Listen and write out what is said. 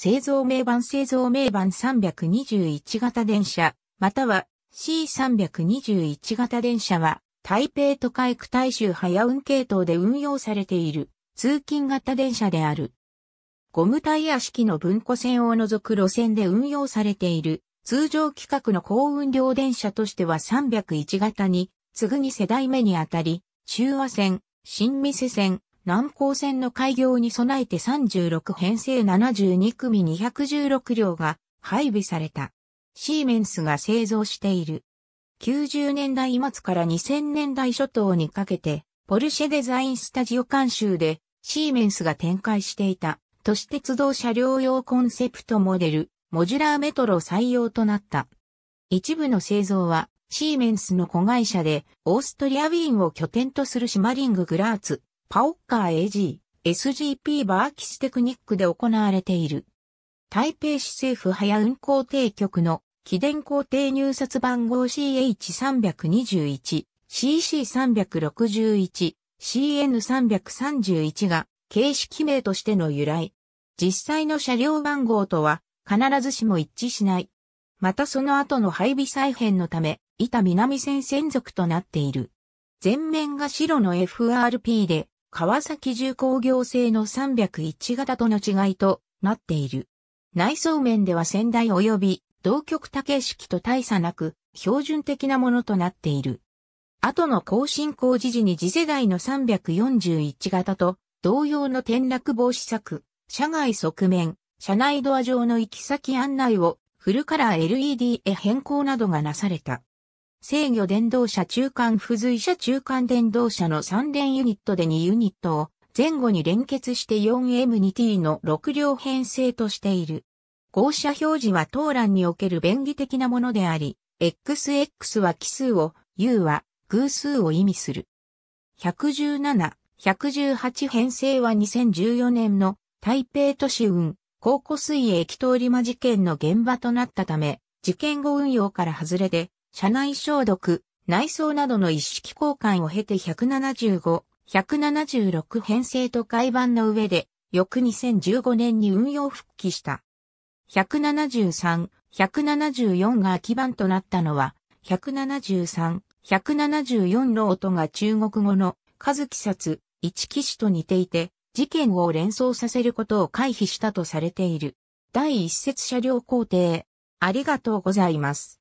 製造名板製造名板321型電車、または C321 型電車は、台北都会区大衆早運系統で運用されている通勤型電車である。ゴムタイヤ式の文庫線を除く路線で運用されている通常規格の高運量電車としては301型に次ぐに世代目にあたり、中和線、新見世線、南港線の開業に備えて36編成72組216両が配備された。シーメンスが製造している。90年代末から2000年代初頭にかけて、ポルシェデザインスタジオ監修で、シーメンスが展開していた、都市鉄道車両用コンセプトモデル、モジュラーメトロ採用となった。一部の製造は、シーメンスの子会社で、オーストリアウィーンを拠点とするシマリング・グラーツ、パオッカー AG、SGP バーキステクニックで行われている。台北市政府早運行定局の起電工程入札番号 CH321、CC361、CN331 が形式名としての由来。実際の車両番号とは必ずしも一致しない。またその後の配備再編のため、板南線専属となっている。前面が白の FRP で、川崎重工業製の301型との違いとなっている。内装面では先代及び同極多形式と大差なく標準的なものとなっている。後の更新工事時に次世代の341型と同様の転落防止策、車外側面、車内ドア上の行き先案内をフルカラー LED へ変更などがなされた。制御電動車中間付随車中間電動車の3連ユニットで2ユニットを前後に連結して 4M2T の6両編成としている。合車表示は当欄における便宜的なものであり、XX は奇数を、U は偶数を意味する。117、118編成は2014年の台北都市運、高湖水駅通り魔事件の現場となったため、事件後運用から外れて車内消毒、内装などの一式交換を経て175、176編成と改版の上で、翌2015年に運用復帰した。173、174が空き版となったのは、173、174の音が中国語の数記札、一騎士と似ていて、事件を連想させることを回避したとされている。第一節車両工程、ありがとうございます。